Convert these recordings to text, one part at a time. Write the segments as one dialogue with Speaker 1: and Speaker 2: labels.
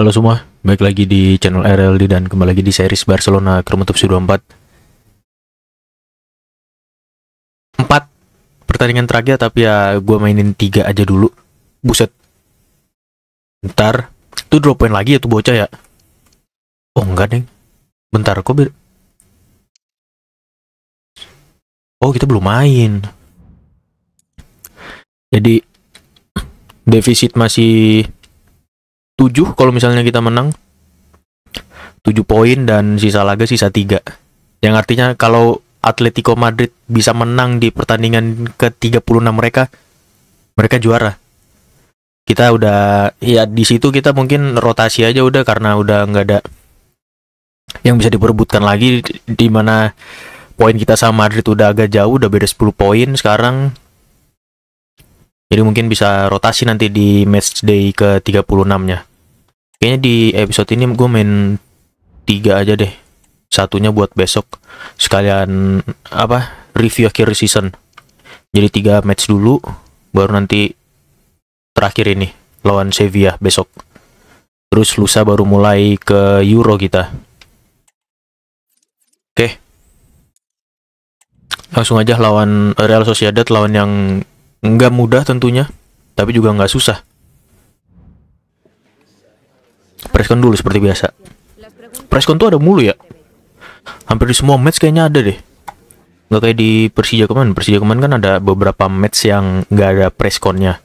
Speaker 1: Halo semua, baik lagi di channel RLD dan kembali lagi di series Barcelona Kermutup 24 4 pertandingan terakhir tapi ya gue mainin 3 aja dulu Buset Bentar Itu drop point lagi ya tuh bocah ya Oh enggak deng Bentar kok ber Oh kita belum main Jadi Defisit masih 7 kalau misalnya kita menang. 7 poin dan sisa laga sisa 3. Yang artinya kalau Atletico Madrid bisa menang di pertandingan ke-36 mereka, mereka juara. Kita udah ya di situ kita mungkin rotasi aja udah karena udah nggak ada yang bisa diperebutkan lagi di mana poin kita sama Madrid udah agak jauh, udah beda 10 poin sekarang. Jadi mungkin bisa rotasi nanti di match day ke-36-nya. Kayaknya di episode ini gue main tiga aja deh. Satunya buat besok sekalian apa review akhir season. Jadi tiga match dulu, baru nanti terakhir ini lawan Sevilla besok. Terus lusa baru mulai ke Euro kita. Oke. Langsung aja lawan Real Sociedad lawan yang nggak mudah tentunya, tapi juga nggak susah Preskon dulu seperti biasa. Preskon tuh ada mulu ya. Hampir di semua match kayaknya ada deh. Gak kayak di Persija kemarin. Persija kemarin kan ada beberapa match yang gak ada preskonnya.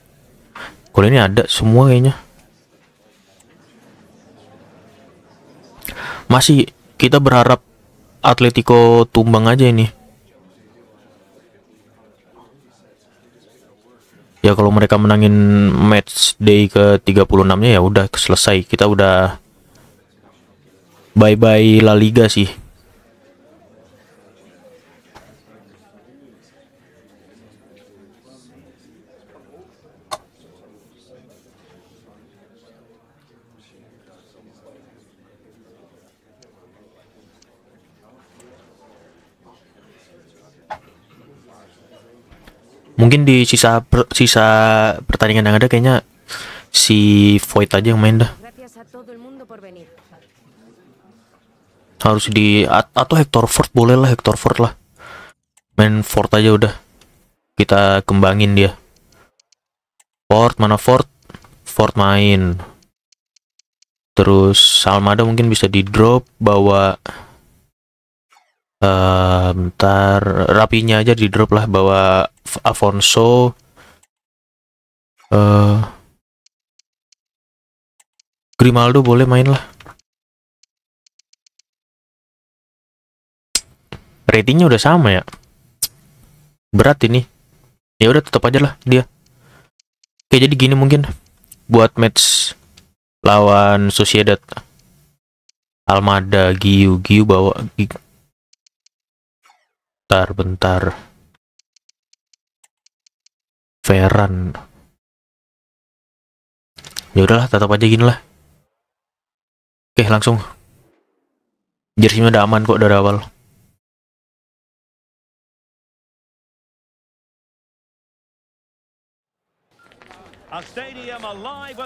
Speaker 1: Kalau ini ada semua kayaknya. Masih kita berharap Atletico tumbang aja ini. ya kalau mereka menangin match day ke 36 nya ya udah selesai kita udah bye bye La Liga sih mungkin di sisa per, sisa pertandingan yang ada kayaknya si Void aja yang main dah harus di atau Hector Ford boleh lah Hector Ford lah main Ford aja udah kita kembangin dia Ford mana Ford Ford main terus Salmada mungkin bisa di drop bawa uh, bentar rapinya aja di drop lah bawa Afonso uh, Grimaldo boleh main lah ratingnya udah sama ya berat ini ya udah tetap aja lah dia oke jadi gini mungkin buat match lawan Sociedad Almada Giu Giu bawa bentar bentar Veran ya udahlah tetap aja gini lah oke langsung jersinya udah aman kok dari awal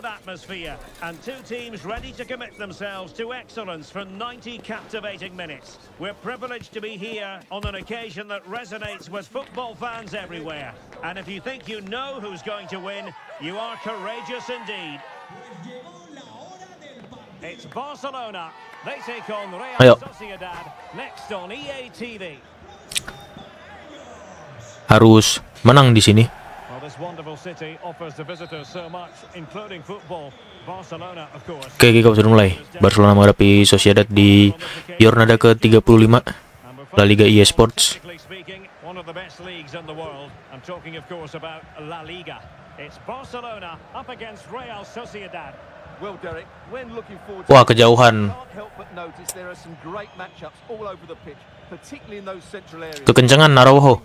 Speaker 2: good atmosphere and two teams
Speaker 3: ready to commit themselves to excellence for 90 captivating minutes. We're privileged to be here on an occasion that resonates with football fans everywhere. And if you think you know who's going to win, you are courageous indeed. It's Barcelona. They take on Real Sociedad next on EA TV.
Speaker 1: Harus menang di sini.
Speaker 3: Oke,
Speaker 1: kita sudah mulai. Barcelona menghadapi Sociedad di Jornada ke-35 La Liga EA Sports. Wah, kejauhan. Kekencangan Araujo.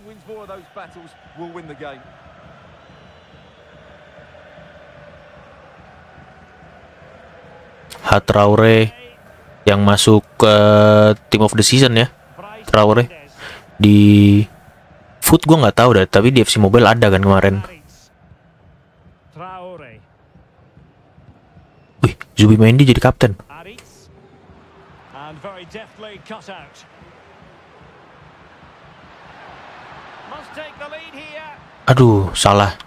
Speaker 1: Hatraure yang masuk ke team of the season ya Traore di food gue nggak tahu dah tapi di FC Mobile ada kan kemarin Wih Zubi Mendy jadi kapten Aduh salah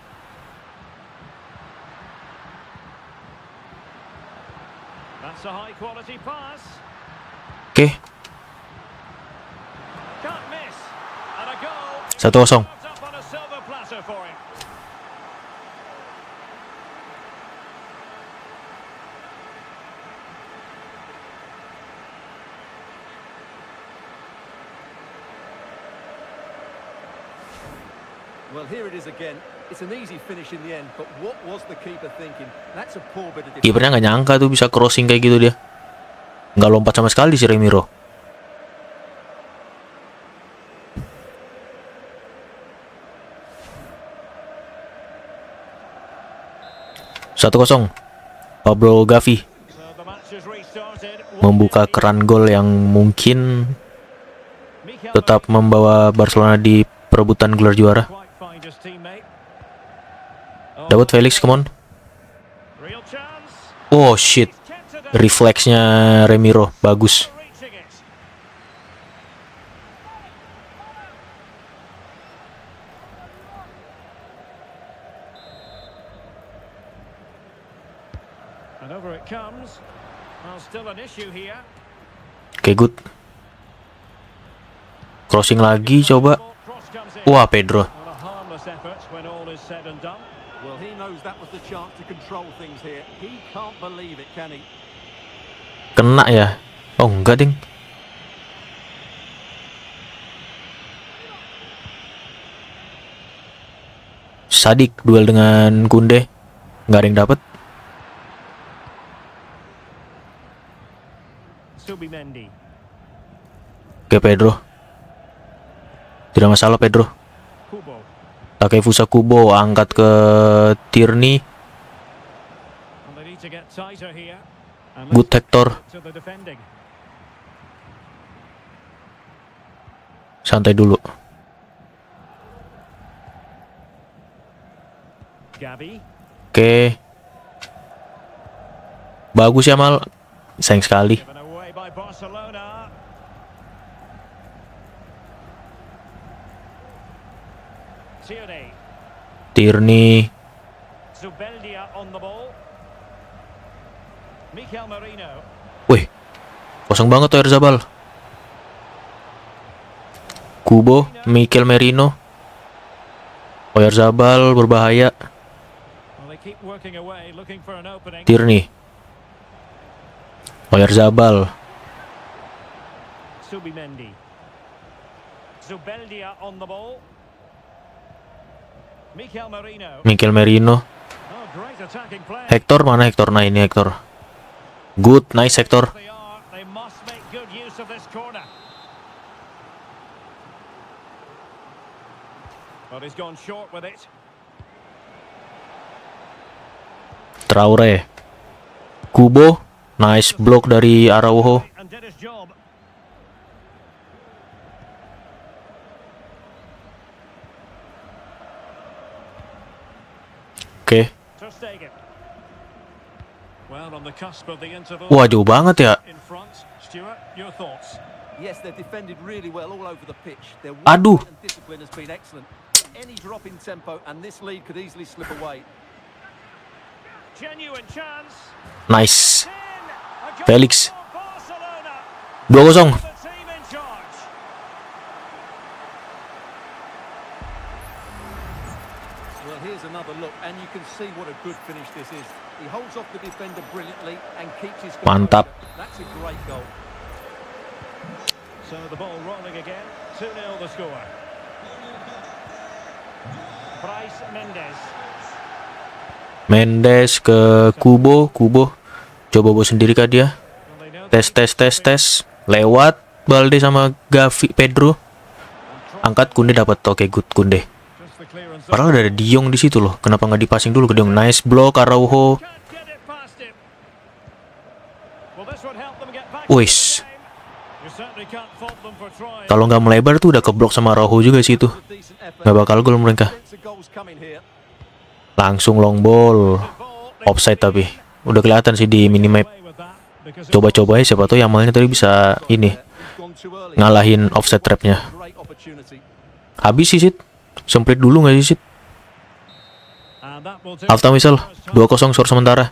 Speaker 1: Oke. Okay. 1 nggak nyangka tuh bisa crossing kayak gitu dia. Nggak lompat sama sekali si Remiro. Satu kosong. Pablo Gavi membuka keran gol yang mungkin tetap membawa Barcelona di perebutan gelar juara. Dapat Felix, come on. Oh shit refleksnya Remiro bagus. Oke okay, good Crossing lagi coba Wah Pedro Oke kena ya oh enggak ding Sadik duel dengan Kunde nggak ada yang dapet Oke Pedro Tidak masalah Pedro Takefusa Kubo angkat ke Tierney
Speaker 3: Good Hector.
Speaker 1: Santai dulu. Oke. Bagus ya Mal. Sayang sekali. Tierney Kosong banget tuh Erzabal. Kubo, Mikel Merino. Oyarzabal oh, berbahaya. Tierney. Oyarzabal. Oh,
Speaker 3: Subimendi.
Speaker 1: Mikel Merino. Oh, Hector mana Hector? Nah ini Hector. Good, nice Hector. Traore. Kubo. Nice block dari Araujo. Oke. Okay. Wah, jauh banget ya.
Speaker 4: Aduh. any drop in tempo, and this lead could easily slip away.
Speaker 1: Genuine chance. Nice. Felix. Goes on. Well,
Speaker 4: here's another look, and you can see what a good finish this is. He holds off the defender brilliantly and keeps his...
Speaker 1: Mantap.
Speaker 3: That's a great goal. So the ball rolling again. 2-0 the score.
Speaker 1: Mendes ke Kubo, Kubo coba bawa sendiri kah dia? Tes tes tes tes lewat Balde sama Gavi Pedro. Angkat Kunde dapat toke good Kunde. Padahal ada Diong di situ loh. Kenapa nggak dipasing dulu ke Diong? Nice block Araujo. Wis. Kalau nggak melebar tuh udah keblok sama Araujo juga sih tuh. Gak bakal gol mereka langsung long ball offside tapi udah kelihatan sih di minimap coba-coba ya siapa tuh Yamalnya tadi bisa ini ngalahin offset trapnya habis sih Sid Semplit dulu gak sih Sid Alta misal 2-0 skor sementara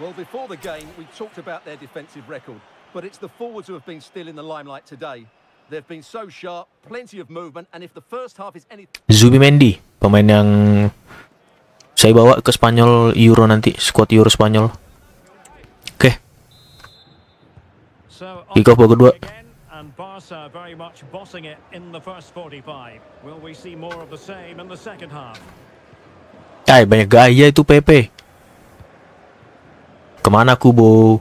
Speaker 1: Well, before the game, we
Speaker 4: talked about their defensive record, but it's the forwards who have been still in the limelight today. They've been
Speaker 1: pemain yang saya bawa ke Spanyol Euro nanti, squad Euro Spanyol. Oke. Okay. Kick off babak kedua. Ay, banyak gaya itu PP. Kemana Kubo?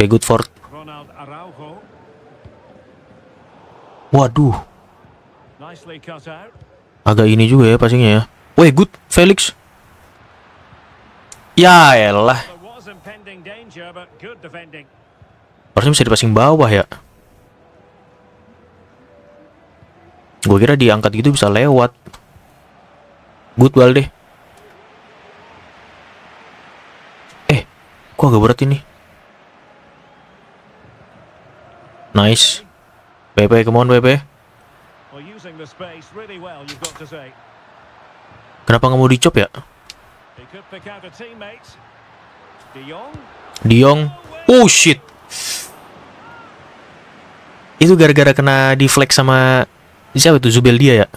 Speaker 1: Oke, okay, good for. Waduh. Agak ini juga ya passingnya ya. Woi, good Felix. Ya elah. Harusnya bisa dipasing bawah ya. Gue kira diangkat gitu bisa lewat. Good ball deh. Eh, kok agak berat ini? Nice. Pepe, come on Pepe. Kenapa nggak mau dicop ya? Diong. Oh shit. Itu gara-gara kena deflect sama siapa itu Zubel dia ya?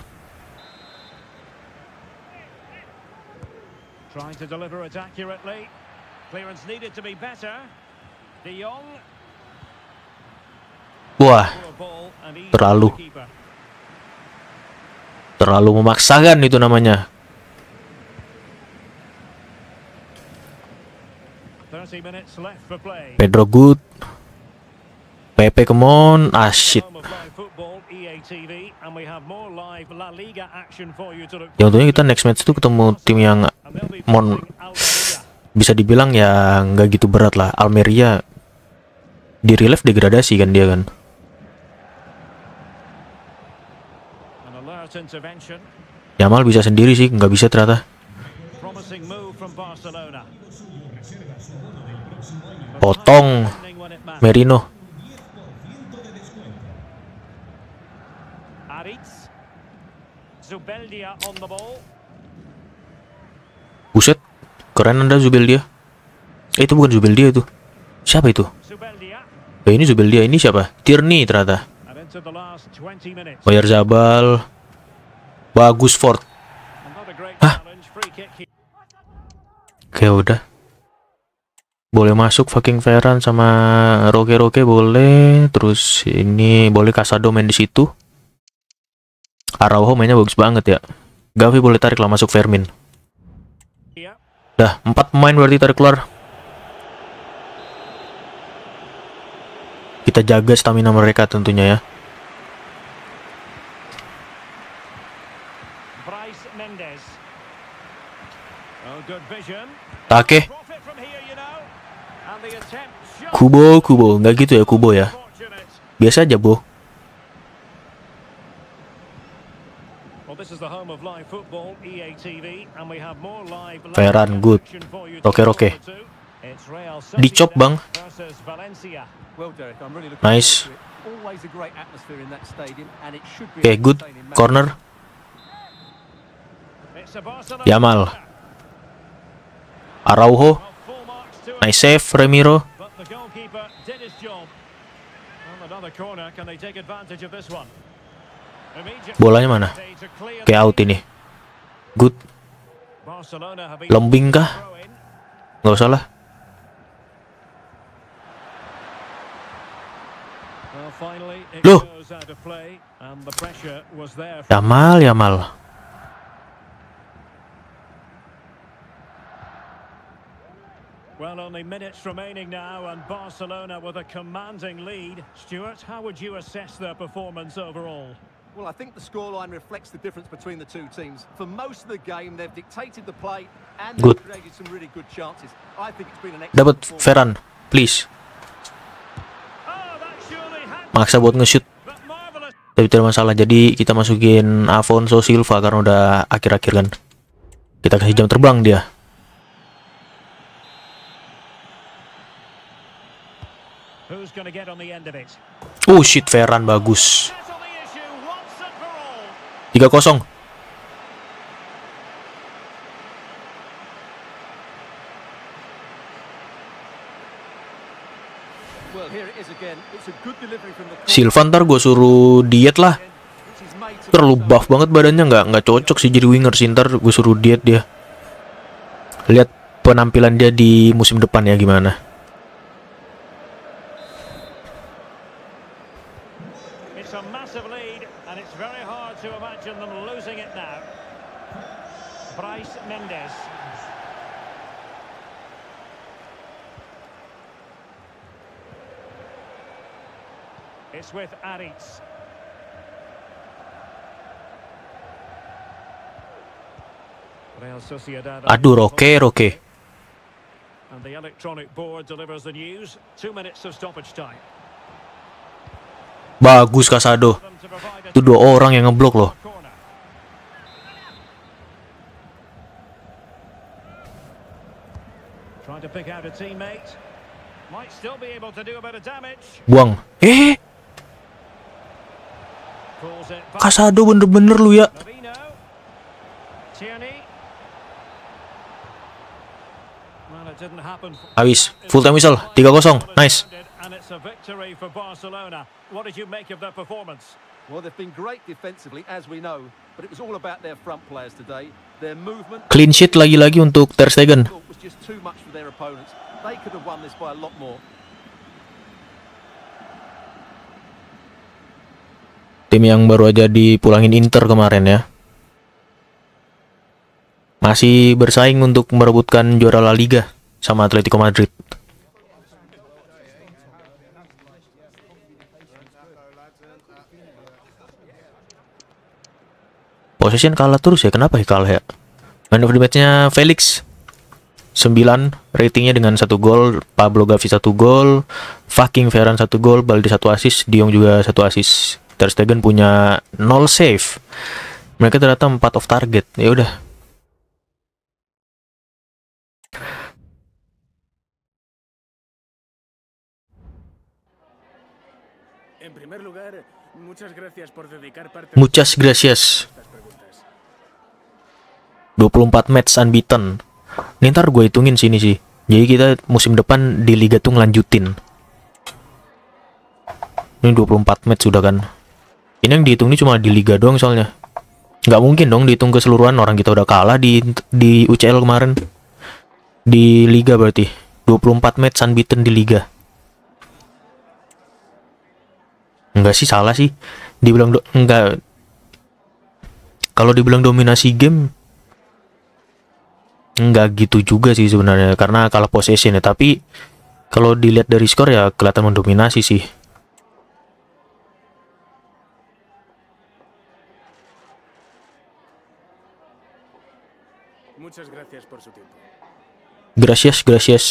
Speaker 3: Trying to deliver it accurately. Clearance needed to be better. De Jong
Speaker 1: Wah, terlalu terlalu memaksakan itu namanya. Pedro good. PP Kemon, Ashit Ah shit. Ya tentunya kita next match itu ketemu tim yang mon bisa dibilang ya nggak gitu berat lah. Almeria di relief degradasi kan dia kan. Yamal bisa sendiri sih, nggak bisa ternyata. Potong Merino. Buset, keren anda Zubel dia. Eh, itu bukan Zubel dia itu. Siapa itu? Eh, ini Zubel dia, ini siapa? Tierney ternyata. Bayar Zabal. Bagus Ford. Hah? Oke udah. Boleh masuk fucking Ferran sama Roke Roke boleh. Terus ini boleh Casado main di situ. Araujo mainnya bagus banget ya. Gavi boleh tarik lah masuk Fermin. Dah, empat pemain berarti tarik keluar. Kita jaga stamina mereka tentunya ya. Take. Kubo, Kubo. Nggak gitu ya Kubo ya. Biasa aja, Bo. E Ferran good. Oke, oke. Dicop, Bang. Nice. Oke, okay, good corner. Yamal. Araujo. Nice save, Ramiro. Bolanya mana? Kayak out ini. Good. Lombing kah? Gak usah lah. Loh. Yamal, Yamal.
Speaker 3: Only minutes remaining now and Barcelona with a commanding lead. Stuart, how would you assess their performance overall? Well, I think the scoreline
Speaker 4: reflects the difference between the two teams. For most of the game, they've dictated the play and good. they've created some really good chances.
Speaker 1: I think it's been an excellent Dapat Ferran, please. Maksa buat nge-shoot. Tapi tidak masalah. Jadi kita masukin Afonso Silva karena udah akhir-akhir kan. Kita kasih jam terbang dia. Oh shit, Ferran bagus. 3-0. Silvan ntar gue suruh diet lah Terlalu buff banget badannya nggak nggak cocok sih jadi winger sih ntar gue suruh diet dia Lihat penampilan dia di musim depan ya gimana
Speaker 3: with Aritz. Aduh, Roke, Roke. And the electronic board delivers the news. Two minutes of stoppage time.
Speaker 1: Bagus Kasado. Itu dua orang yang ngeblok loh. Buang. Eh. Kasado bener-bener lu ya. Habis. Full time whistle. 3-0. Nice. Clean sheet lagi-lagi untuk Ter Stegen. tim yang baru aja dipulangin Inter kemarin ya. Masih bersaing untuk merebutkan juara La Liga sama Atletico Madrid. Possession kalah terus ya, kenapa ya kalah ya? Man of the match-nya Felix 9 ratingnya dengan satu gol, Pablo Gavi satu gol, fucking Ferran satu gol, Balde satu assist, Diong juga satu assist. Ter Stegen punya 0 save. Mereka ternyata 4 off target. Ya udah. Muchas gracias. 24 match unbeaten. Ini ntar gue hitungin sini sih. Jadi kita musim depan di Liga tuh ngelanjutin. Ini 24 match sudah kan. Ini yang dihitung ini cuma di liga doang soalnya. Nggak mungkin dong dihitung keseluruhan orang kita udah kalah di di UCL kemarin. Di liga berarti 24 match unbeaten di liga. Enggak sih salah sih. Dibilang do enggak kalau dibilang dominasi game nggak gitu juga sih sebenarnya karena kalah possession ya tapi kalau dilihat dari skor ya kelihatan mendominasi sih Gracias, gracias.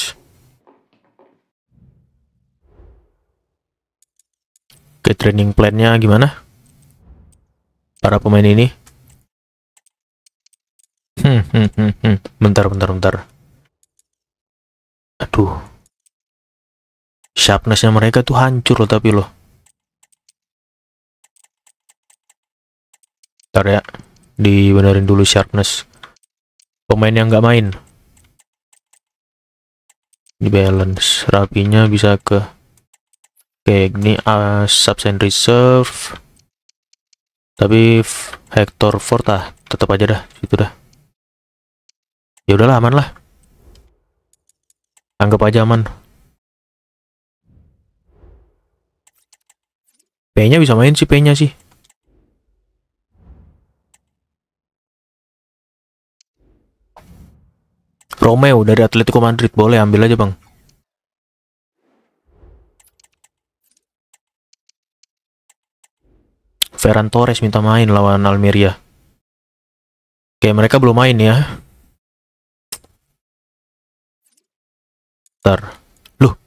Speaker 1: Oke, training plan-nya gimana? Para pemain ini? Hmm, hmm, hmm, hmm. Bentar, bentar, bentar. Aduh. Sharpness-nya mereka tuh hancur loh, tapi loh. Bentar ya. Dibenerin dulu sharpness pemain yang nggak main di balance rapinya bisa ke kayak ini uh, subsend reserve tapi Hector Forta ah, tetap aja dah itu dah ya udahlah aman lah anggap aja aman P-nya bisa main sih P-nya sih Romeo dari Atletico Madrid boleh ambil aja bang Ferran Torres minta main lawan Almeria
Speaker 2: Oke mereka belum main ya
Speaker 1: Ntar Loh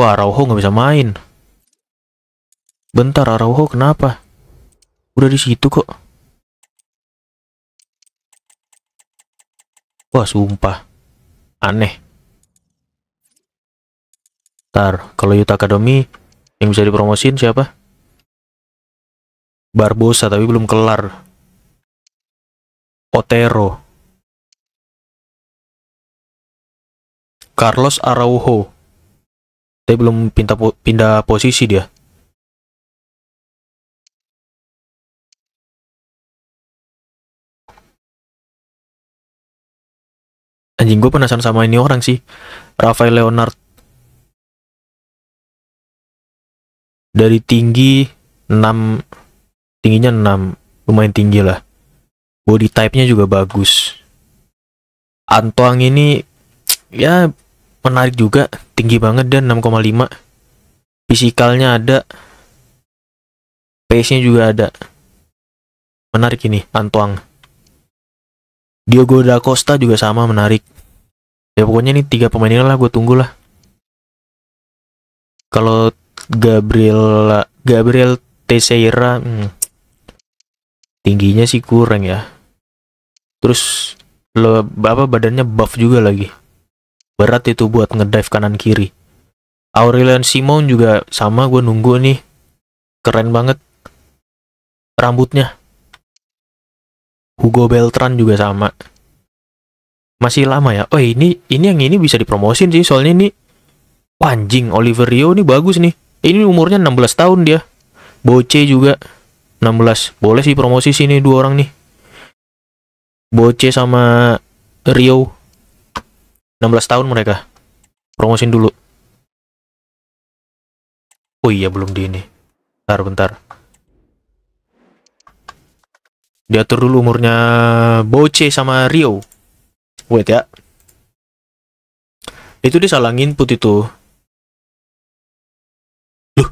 Speaker 1: Wah Araujo nggak bisa main Bentar Araujo kenapa Udah di situ kok
Speaker 2: Wah, sumpah.
Speaker 1: Aneh. Ntar, kalau Yuta Academy, yang bisa dipromosin siapa? Barbosa, tapi belum kelar.
Speaker 2: Otero. Carlos Araujo. Tapi belum pindah, pindah posisi dia. Anjing
Speaker 1: gue penasaran sama ini orang sih. Rafael Leonard. Dari tinggi 6 tingginya 6 lumayan tinggi lah body type-nya juga bagus Antoang ini ya menarik juga tinggi banget dan 6,5 fisikalnya ada pace-nya juga ada menarik ini Antoang Diogo da Costa juga sama menarik ya pokoknya ini tiga pemain ini lah gue tunggu lah kalau Gabriel Gabriel Teixeira hmm, tingginya sih kurang ya terus lo apa badannya buff juga lagi berat itu buat ngedive kanan kiri Aurelian Simon juga sama gue nunggu nih keren banget rambutnya Hugo Beltran juga sama masih lama ya. Oh ini ini yang ini bisa dipromosin sih soalnya ini panjing Oliver Rio ini bagus nih. Ini umurnya 16 tahun dia. Boce juga 16. Boleh sih promosi sini dua orang nih. Boce sama Rio 16 tahun mereka. Promosin dulu. Oh iya belum di ini. Bentar bentar. Diatur dulu umurnya Boce sama Rio wait ya itu dia salah input itu Duh.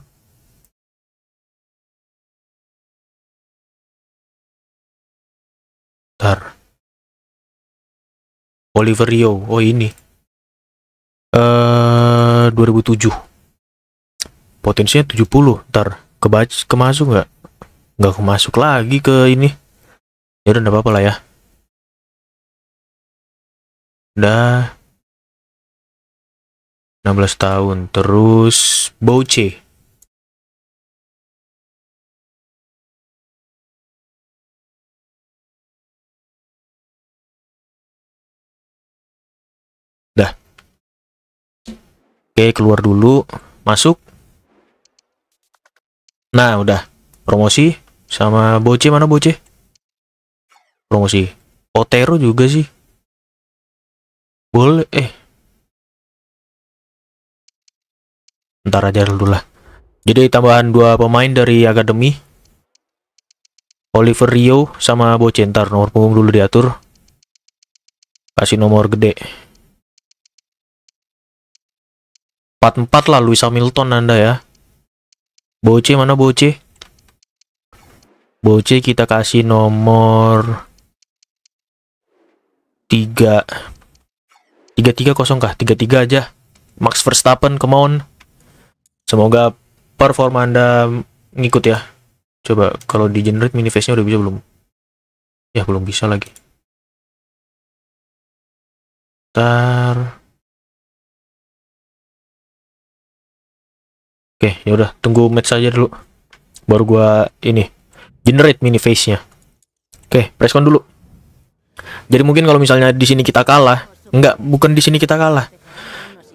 Speaker 2: Bentar. Oliverio,
Speaker 1: oh ini. Eh uh, 2007. Potensinya 70. Ntar kebaca kemasuk nggak? Nggak kemasuk lagi ke ini. Ya udah apa-apa lah ya
Speaker 2: udah 16 tahun terus Bouce
Speaker 1: udah oke keluar dulu masuk nah udah promosi sama Bouce mana Bouce promosi Otero juga sih boleh, eh.
Speaker 2: Ntar aja dulu lah.
Speaker 1: Jadi tambahan dua pemain dari Akademi. Oliver Rio sama Bocentar. Nomor punggung dulu diatur. Kasih nomor gede. 44 lah Luis Hamilton Anda ya. Boce mana Boce? Boce kita kasih nomor 3 33 kosong kah? 33 aja. Max Verstappen, come on. Semoga performa Anda ngikut ya. Coba kalau di generate mini face-nya udah bisa belum?
Speaker 2: Ya, belum bisa lagi. Bentar. Oke,
Speaker 1: ya udah tunggu match aja dulu. Baru gua ini generate mini face-nya. Oke, press dulu. Jadi mungkin kalau misalnya di sini kita kalah, Enggak, bukan di sini kita kalah.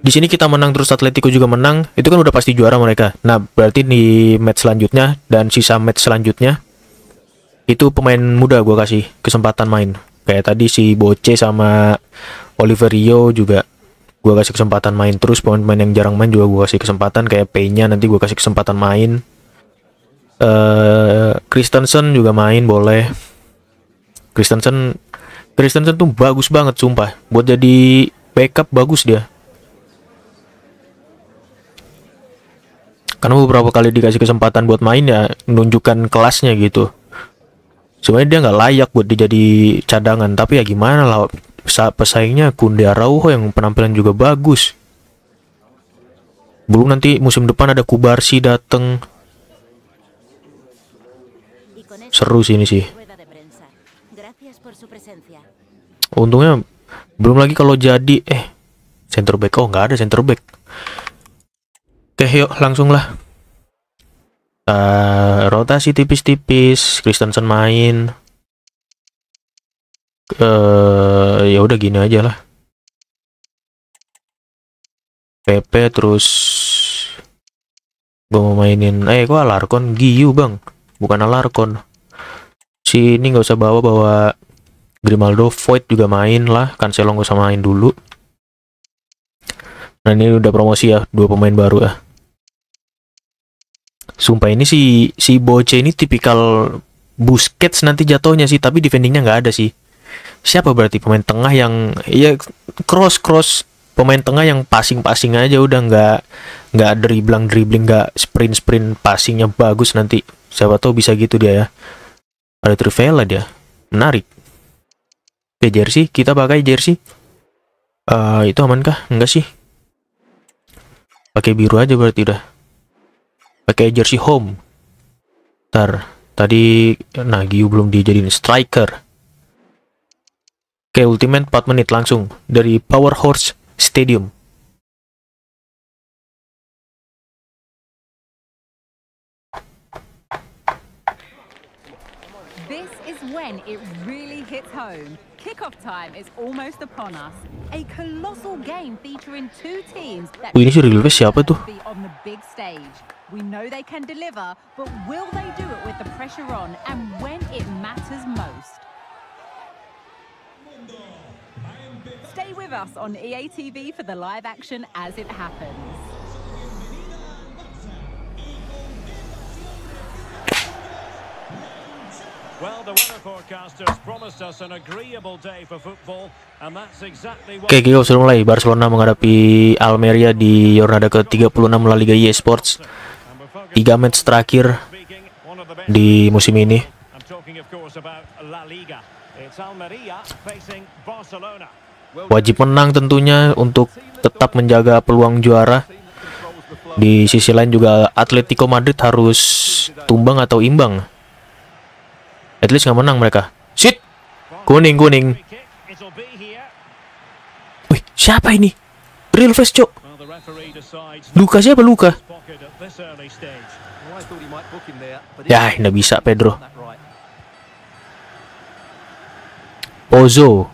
Speaker 1: Di sini kita menang terus Atletico juga menang, itu kan udah pasti juara mereka. Nah, berarti di match selanjutnya dan sisa match selanjutnya itu pemain muda gue kasih kesempatan main. Kayak tadi si Boce sama Oliverio juga gue kasih kesempatan main terus pemain-pemain yang jarang main juga gue kasih kesempatan kayak Peña nanti gue kasih kesempatan main uh, Christensen juga main boleh Christensen Kristensen tuh bagus banget sumpah buat jadi backup bagus dia karena beberapa kali dikasih kesempatan buat main ya menunjukkan kelasnya gitu sebenarnya dia nggak layak buat jadi cadangan tapi ya gimana lah pesaingnya Kunde Araujo yang penampilan juga bagus belum nanti musim depan ada Kubarsi dateng seru sih ini sih untungnya belum lagi kalau jadi eh center back oh nggak ada center back oke yuk langsung lah uh, rotasi tipis-tipis Kristensen main uh, ya udah gini aja lah PP terus gue mau mainin eh kok Alarcon Giyu bang bukan Alarcon si ini nggak usah bawa bawa Grimaldo Void juga main lah Kan saya nggak sama main dulu nah ini udah promosi ya dua pemain baru ya sumpah ini si si Boce ini tipikal Busquets nanti jatuhnya sih tapi defendingnya nggak ada sih siapa berarti pemain tengah yang ya cross cross pemain tengah yang passing passing aja udah nggak nggak dribbling dribbling nggak sprint sprint passingnya bagus nanti siapa tahu bisa gitu dia ya ada Trivela dia menarik Ya jersey, kita pakai jersey. Uh, itu amankah? Enggak sih. Pakai biru aja berarti udah. Pakai jersey home. Ntar, tadi Nagiu belum dijadiin striker. Oke, ultimate 4 menit langsung dari Power
Speaker 2: Horse Stadium.
Speaker 4: Kickoff time is almost upon us. A colossal game featuring
Speaker 1: two teams that Wih, ini on the big stage. We know they can deliver, but
Speaker 4: will they do it with the pressure on and when it matters most? Stay with us on EATV for the live action as it happens.
Speaker 1: Oke, kita sudah mulai. Barcelona menghadapi Almeria di Jornada ke-36 La Liga EA Sports. Tiga match terakhir di musim ini. Wajib menang tentunya untuk tetap menjaga peluang juara. Di sisi lain juga Atletico Madrid harus tumbang atau imbang. At least gak menang mereka. Shit. Kuning, kuning. Wih, siapa ini? Real face, Cok. Luka siapa Luka? Ya, gak bisa Pedro. Ozo.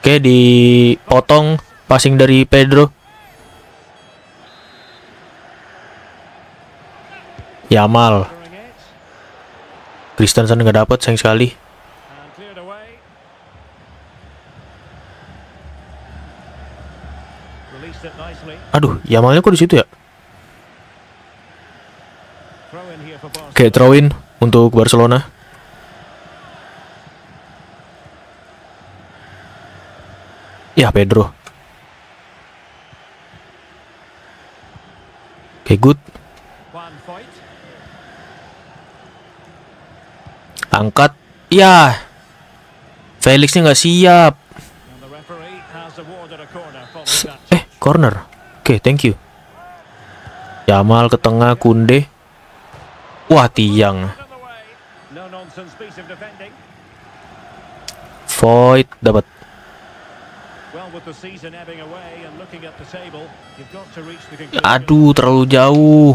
Speaker 1: Oke, dipotong passing dari Pedro. Yamal. Kristensen nggak dapat sayang sekali. Aduh, Yamalnya kok di situ ya? Oke, okay, throw in untuk Barcelona. Ya, Pedro. Oke, good. Angkat. Ya. Felixnya nggak siap. Eh, corner. Oke, okay, thank you. Jamal ke tengah, Kunde. Wah, tiang. Void dapat. Aduh, terlalu jauh.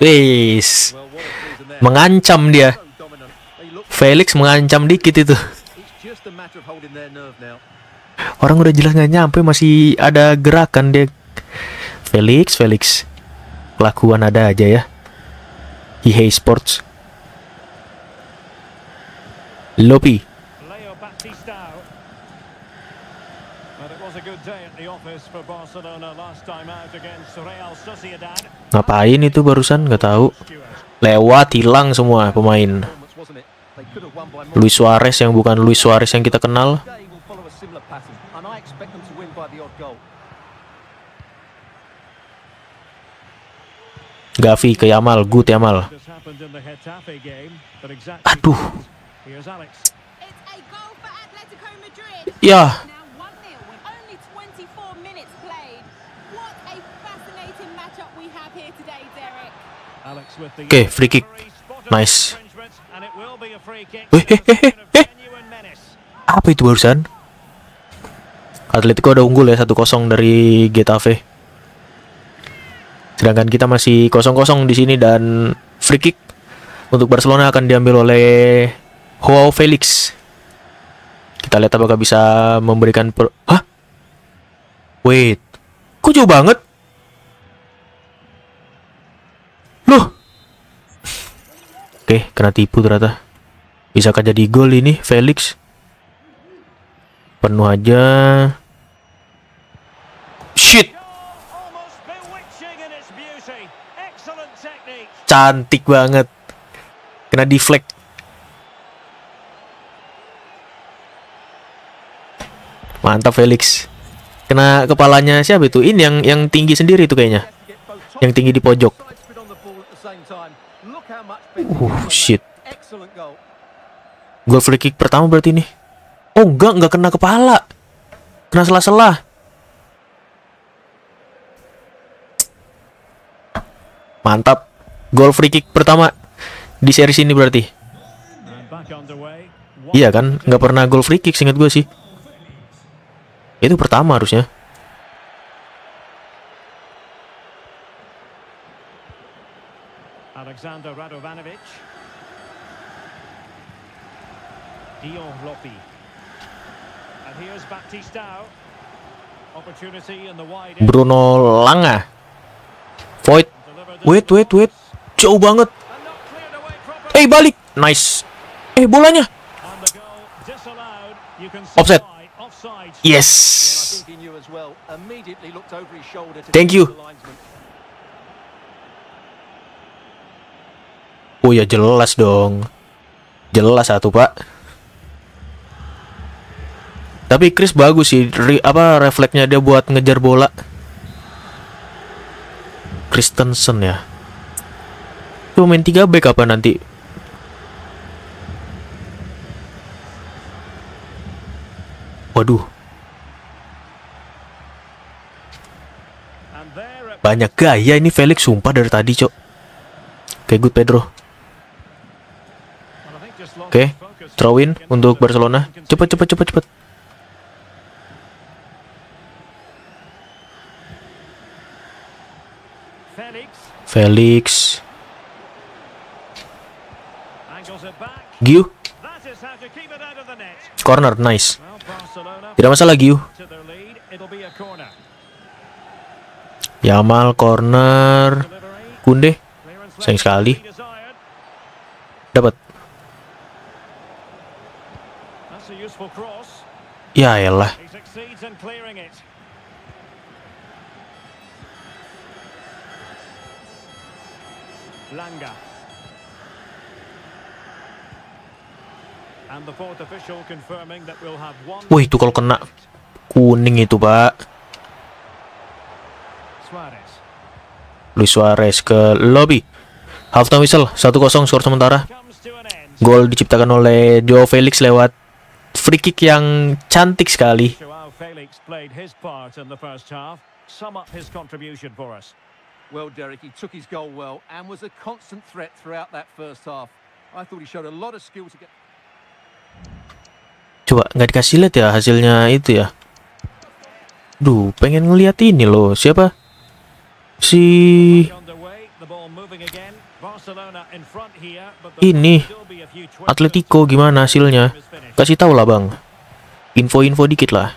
Speaker 1: Weiss. Mengancam dia. Felix mengancam dikit itu. Orang udah jelas nggak nyampe masih ada gerakan dia. Felix, Felix. Kelakuan ada aja ya. EA Sports. Lopi. Ngapain itu barusan Gak tahu. Lewat hilang semua pemain. Luis Suarez yang bukan Luis Suarez yang kita kenal. Gavi ke Yamal, good Yamal. Aduh. Ya. Oke, okay, free kick. Nice. Apa itu barusan? Atletico ada unggul ya 1-0 dari Getafe. Sedangkan kita masih 0-0 di sini dan free kick untuk Barcelona akan diambil oleh Joao Felix. Kita lihat apakah bisa memberikan per Hah? Wait. Kok jauh banget? Loh. Oke, okay, kena tipu ternyata bisa Bisakah jadi gol ini Felix? Penuh aja. Shit. Cantik banget. Kena deflect. Mantap Felix. Kena kepalanya siapa itu? Ini yang yang tinggi sendiri itu kayaknya. Yang tinggi di pojok. Uh, shit. Gol free kick pertama berarti nih. Oh enggak, enggak kena kepala. Kena selah-selah. Mantap. Gol free kick pertama di seri ini berarti. Iya kan, nggak pernah gol free kick singkat gue sih. Itu pertama harusnya. Alexander Bruno Langa. Void. Wait, wait, wait. Jauh banget. Eh, hey, balik. Nice. Eh, bolanya. Offset. Yes. Thank you. Oh ya jelas dong. Jelas satu, Pak. Tapi Chris bagus sih, re, apa refleksnya dia buat ngejar bola. Kristensen ya. Itu main 3 back apa nanti? Waduh. Banyak gaya ini Felix sumpah dari tadi, Cok. Oke, good Pedro. Oke, okay, throw in untuk Barcelona. cepet cepet cepet cepet. Felix Giu corner nice tidak masalah Giu Yamal corner Kunde sayang sekali dapat ya elah Elanga. Wah itu kalau kena kuning itu pak Luis Suarez ke lobby Half time whistle 1-0 skor sementara Gol diciptakan oleh Joe Felix lewat free kick yang cantik sekali
Speaker 3: Well, Derek, he
Speaker 4: took his goal well and was a constant threat throughout that first half. I thought he showed a lot of skill to get...
Speaker 1: Coba nggak dikasih lihat ya hasilnya itu ya. Duh, pengen ngeliat ini loh. Siapa? Si ini Atletico gimana hasilnya? Kasih tahu lah bang. Info-info dikit lah.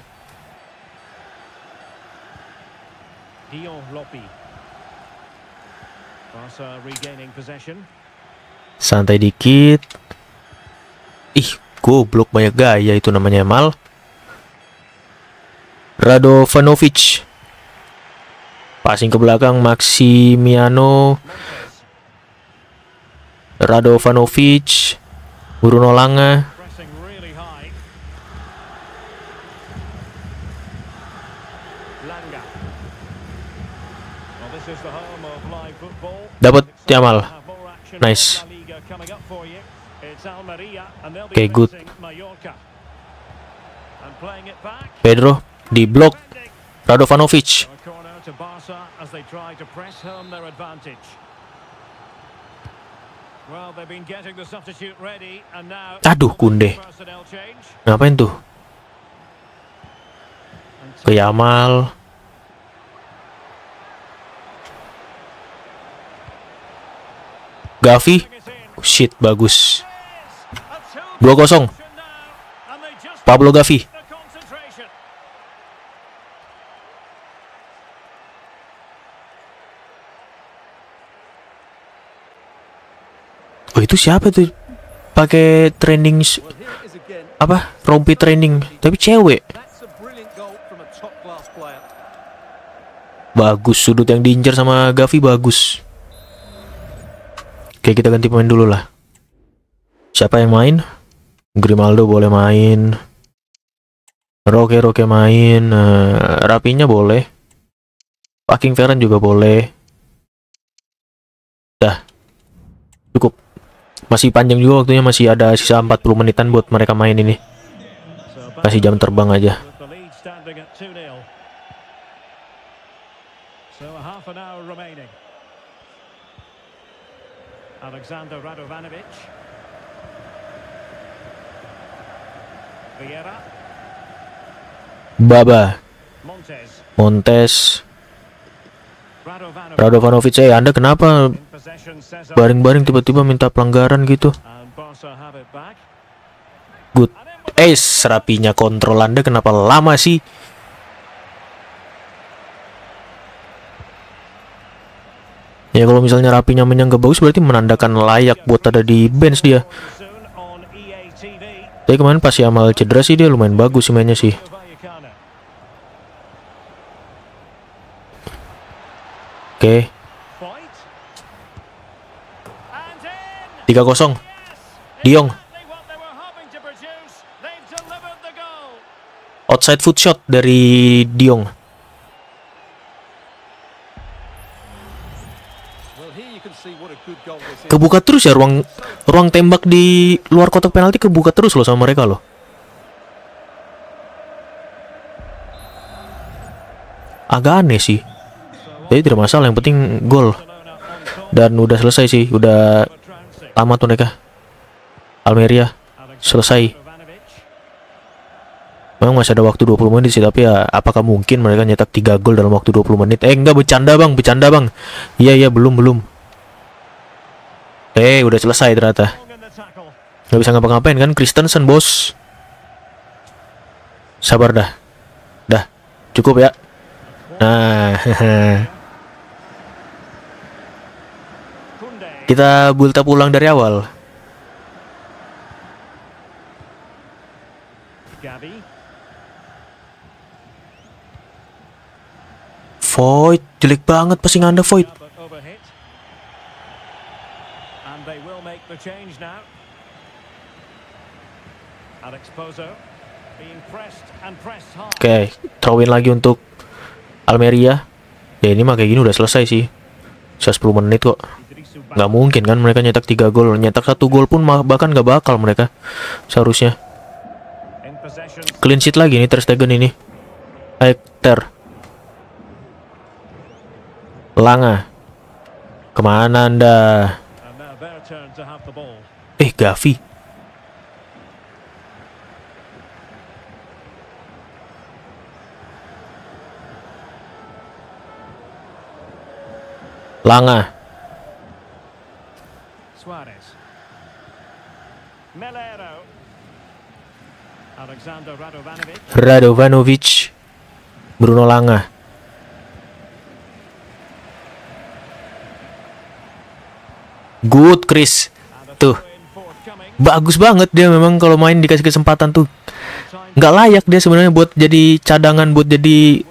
Speaker 1: Santai dikit. Ih, goblok banyak gaya itu namanya Mal. Radovanovic. Passing ke belakang Maximiano. Radovanovic. Bruno Langa. Dapat Jamal. Nice. Okay, good. Pedro di blok Radovanovic. Aduh Kunde Ngapain tuh Ke Yamal Gavi shit bagus 2-0 Pablo Gavi Oh itu siapa tuh pakai training apa rompi training tapi cewek bagus sudut yang diincar sama Gavi bagus Oke, kita ganti pemain dulu lah. Siapa yang main? Grimaldo boleh main. Roke Roke main. Uh, eh, rapinya boleh. Paking Ferran juga boleh. Dah. Cukup. Masih panjang juga waktunya, masih ada sisa 40 menitan buat mereka main ini. Kasih jam terbang aja.
Speaker 3: So half an hour remaining. Alexander Radovanovic.
Speaker 1: Vieira. Baba. Montes. Montes. Radovanovic, eh Anda kenapa baring-baring tiba-tiba minta pelanggaran gitu? Good. Eh, serapinya kontrol Anda kenapa lama sih? Ya kalau misalnya rapinya mainnya bagus berarti menandakan layak buat ada di bench dia. Tapi kemarin pas si Amal cedera sih dia lumayan bagus sih mainnya sih. Oke. Tiga kosong. Diong. Outside foot shot dari Diong. kebuka terus ya ruang ruang tembak di luar kotak penalti kebuka terus loh sama mereka loh. Agak aneh sih. Jadi tidak masalah yang penting gol. Dan udah selesai sih, udah tamat tuh mereka. Almeria selesai. Memang masih ada waktu 20 menit sih, tapi ya apakah mungkin mereka nyetak 3 gol dalam waktu 20 menit? Eh enggak bercanda, Bang, bercanda, Bang. Iya, iya, belum, belum. Oke, eh, udah selesai ternyata. Gak bisa ngapa-ngapain kan Kristensen, bos. Sabar dah. Dah, cukup ya. Nah, kita build pulang dari awal. Void, jelek banget pasti Anda Void.
Speaker 3: the change now. Alex Pozo being pressed and pressed hard. Oke, okay,
Speaker 1: throw lagi untuk Almeria. Ya ini mah kayak gini udah selesai sih. Sisa 10 menit kok. Gak mungkin kan mereka nyetak 3 gol. Nyetak satu gol pun bahkan gak bakal mereka. Seharusnya. Clean sheet lagi nih Ter Stegen ini. Hector. Langa. Kemana anda? Eh, Gavi. Langa.
Speaker 3: Suarez. Melero.
Speaker 1: Alexander Radovanovic. Radovanovic. Bruno Langa. Good, Chris. Tuh, bagus banget dia memang kalau main dikasih kesempatan tuh nggak layak dia sebenarnya buat jadi cadangan buat jadi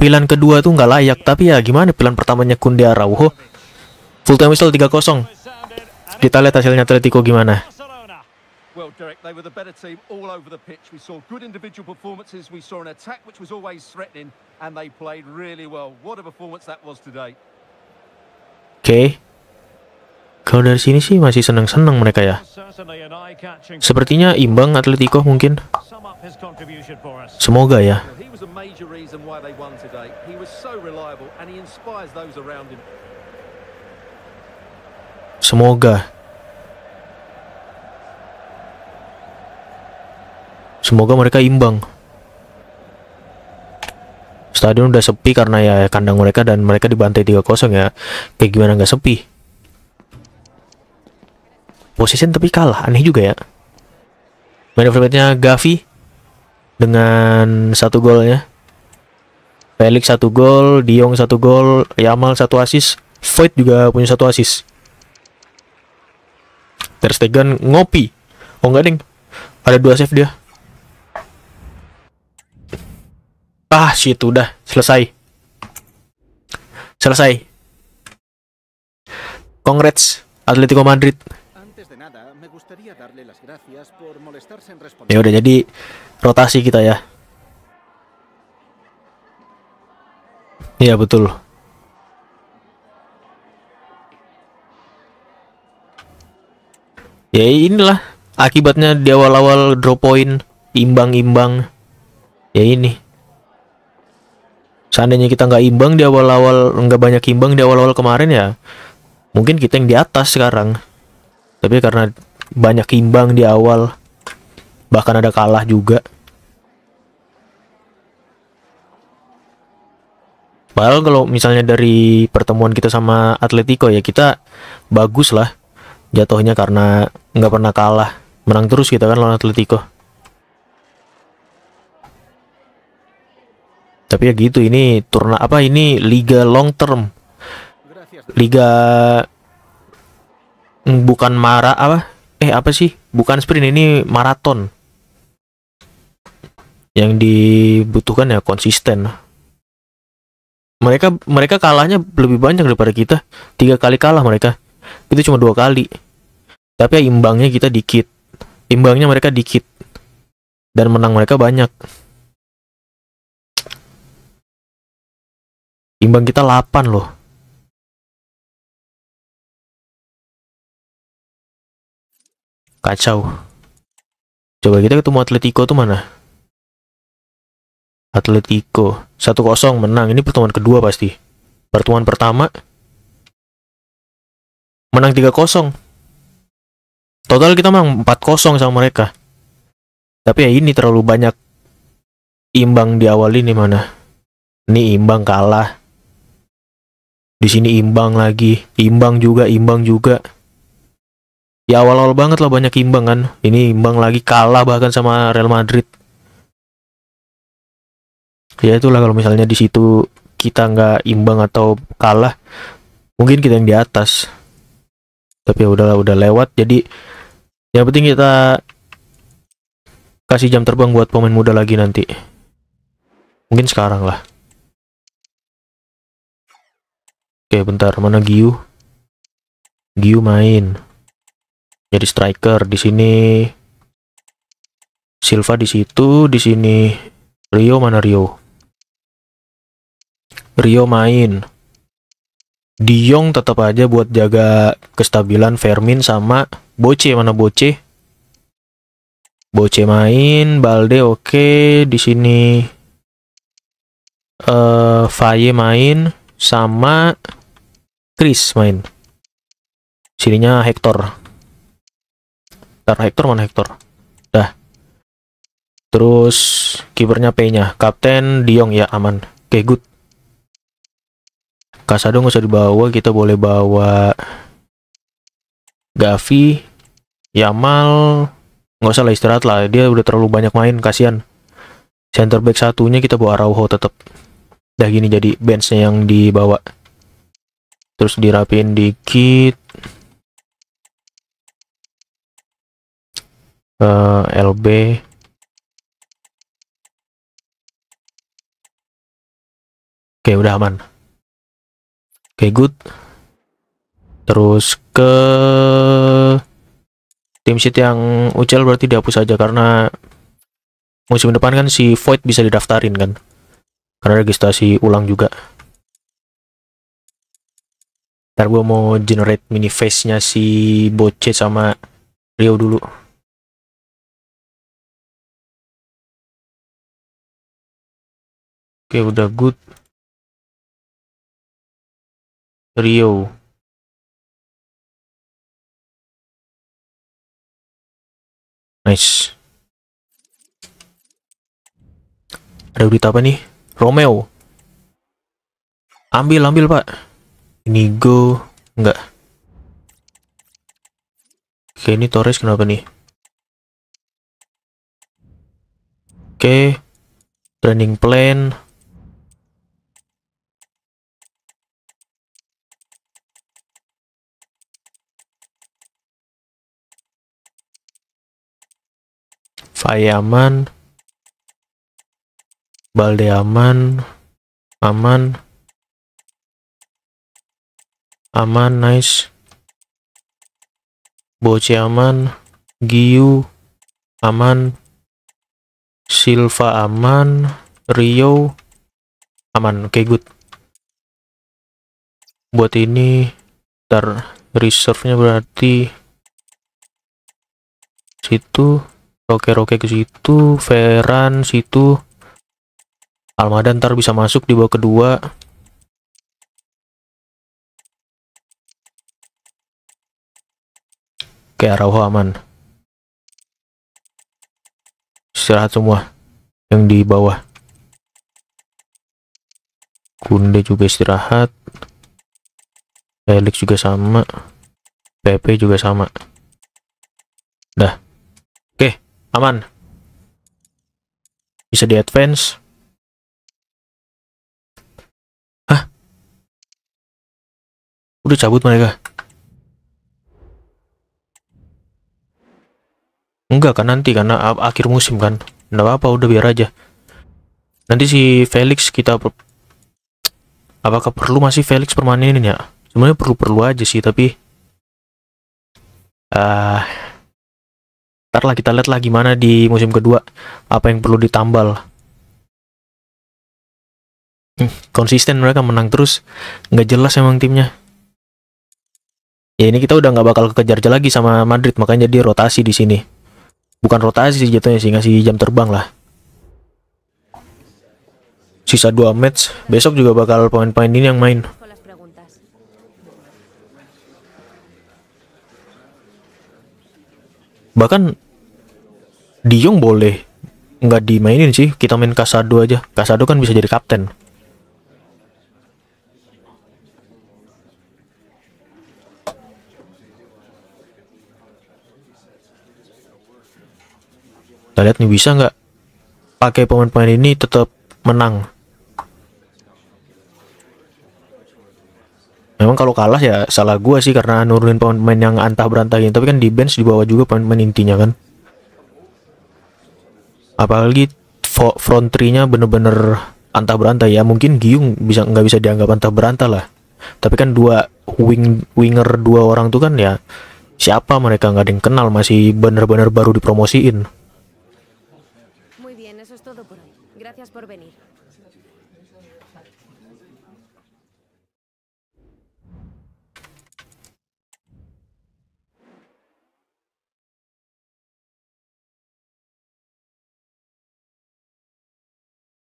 Speaker 1: pilihan kedua tuh nggak layak tapi ya gimana pilihan pertamanya Kunde Araujo full time whistle 3-0 kita lihat hasilnya Atletico gimana Oke. Okay, kalau dari sini sih masih senang-senang mereka ya. Sepertinya imbang Atletico mungkin. Semoga ya. Semoga. Semoga mereka imbang. Stadion udah sepi karena ya kandang mereka dan mereka dibantai 3-0 ya. Kayak gimana nggak sepi? position tapi kalah. Aneh juga ya. Man of the Gavi dengan satu golnya. Felix satu gol, Diong satu gol, Yamal satu assist, Void juga punya satu assist. Ter Stegen ngopi. Oh enggak, Ding. Ada dua save dia. Ah, shit, udah selesai. Selesai. Congrats Atletico Madrid. Ya udah jadi rotasi kita ya. Iya betul. Ya inilah akibatnya di awal-awal drop point imbang-imbang. Ya ini. Seandainya kita nggak imbang di awal-awal nggak banyak imbang di awal-awal kemarin ya, mungkin kita yang di atas sekarang. Tapi karena banyak imbang di awal bahkan ada kalah juga Padahal kalau misalnya dari pertemuan kita sama Atletico ya kita bagus lah jatuhnya karena nggak pernah kalah menang terus kita kan lawan Atletico. Tapi ya gitu ini turna apa ini liga long term. Liga mm, bukan marah apa eh apa sih bukan sprint ini maraton yang dibutuhkan ya konsisten mereka mereka kalahnya lebih banyak daripada kita tiga kali kalah mereka itu cuma dua kali tapi ya imbangnya kita dikit imbangnya mereka dikit dan menang mereka banyak
Speaker 2: imbang kita 8 loh kacau
Speaker 1: coba kita ketemu Atletico tuh mana Atletico satu kosong menang ini pertemuan kedua pasti pertemuan pertama menang tiga kosong. total kita menang empat kosong sama mereka tapi ya ini terlalu banyak imbang di awal ini mana ini imbang kalah di sini imbang lagi imbang juga imbang juga Ya awal-awal banget lah banyak imbang kan. Ini imbang lagi kalah bahkan sama Real Madrid. Ya itulah kalau misalnya di situ kita nggak imbang atau kalah, mungkin kita yang di atas. Tapi ya udahlah udah lewat. Jadi yang penting kita kasih jam terbang buat pemain muda lagi nanti. Mungkin sekarang lah. Oke, bentar. Mana Giu? Giu main jadi striker di sini Silva di situ di sini Rio mana Rio Rio main Diong tetap aja buat jaga kestabilan Fermin sama Boce mana Boce Boce main Balde oke okay. di sini uh, Faye main sama Chris main sininya Hector Ntar Hector mana Hector? Dah. Terus kipernya P-nya, Kapten Diong ya aman. Oke, okay, good. Kasado nggak usah dibawa, kita boleh bawa Gavi, Yamal, nggak usah lah istirahat lah, dia udah terlalu banyak main, kasihan. Center back satunya kita bawa Araujo tetap. Dah gini jadi benchnya yang dibawa. Terus dirapiin dikit
Speaker 2: uh, eh, LB
Speaker 1: oke udah aman oke good terus ke tim sheet yang UCL berarti dihapus aja karena musim depan kan si Void bisa didaftarin kan karena registrasi ulang juga ntar gue mau generate mini face nya si Boce sama Rio dulu
Speaker 2: Oke, udah good. Rio.
Speaker 1: Nice. Ada berita apa nih? Romeo. Ambil, ambil, Pak. Ini go Enggak. Oke, ini Torres kenapa nih? Oke. Training plan.
Speaker 2: Payaman, Baldeaman,
Speaker 1: Aman, Aman, nice, Boce aman Giu, Aman, Silva aman, Rio aman, oke okay, good. Buat ini, ntar reserve-nya berarti situ Oke oke ke situ, Veran situ. Almada ntar bisa masuk di bawah kedua.
Speaker 2: Oke, Arauho aman.
Speaker 1: Istirahat semua yang di bawah. Kunde juga istirahat. Felix juga sama. PP juga sama. Dah. Aman. Bisa di advance.
Speaker 2: Hah? Udah cabut mereka.
Speaker 1: Enggak kan nanti karena akhir musim kan. Enggak apa-apa udah biar aja. Nanti si Felix kita apakah perlu masih Felix permanenin ya? Sebenarnya perlu-perlu aja sih tapi ah uh, Ntar lah kita lihat lah gimana di musim kedua apa yang perlu ditambal. Hmm, konsisten mereka menang terus, nggak jelas emang timnya. Ya ini kita udah nggak bakal kejar kekejar lagi sama Madrid, makanya jadi rotasi di sini. Bukan rotasi sih jatuhnya sih, ngasih jam terbang lah sisa dua match besok juga bakal pemain-pemain ini yang main bahkan Diong boleh nggak dimainin sih kita main Kasado aja Kasado kan bisa jadi kapten kita lihat nih bisa nggak pakai pemain-pemain ini tetap menang memang kalau kalah ya salah gua sih karena nurunin pemain-pemain yang antah berantah ini tapi kan di bench di juga pemain-pemain intinya kan apalagi front three-nya bener-bener antah berantah ya mungkin Giung bisa nggak bisa dianggap antah berantah lah tapi kan dua wing winger dua orang tuh kan ya siapa mereka nggak ada yang kenal masih bener-bener baru dipromosiin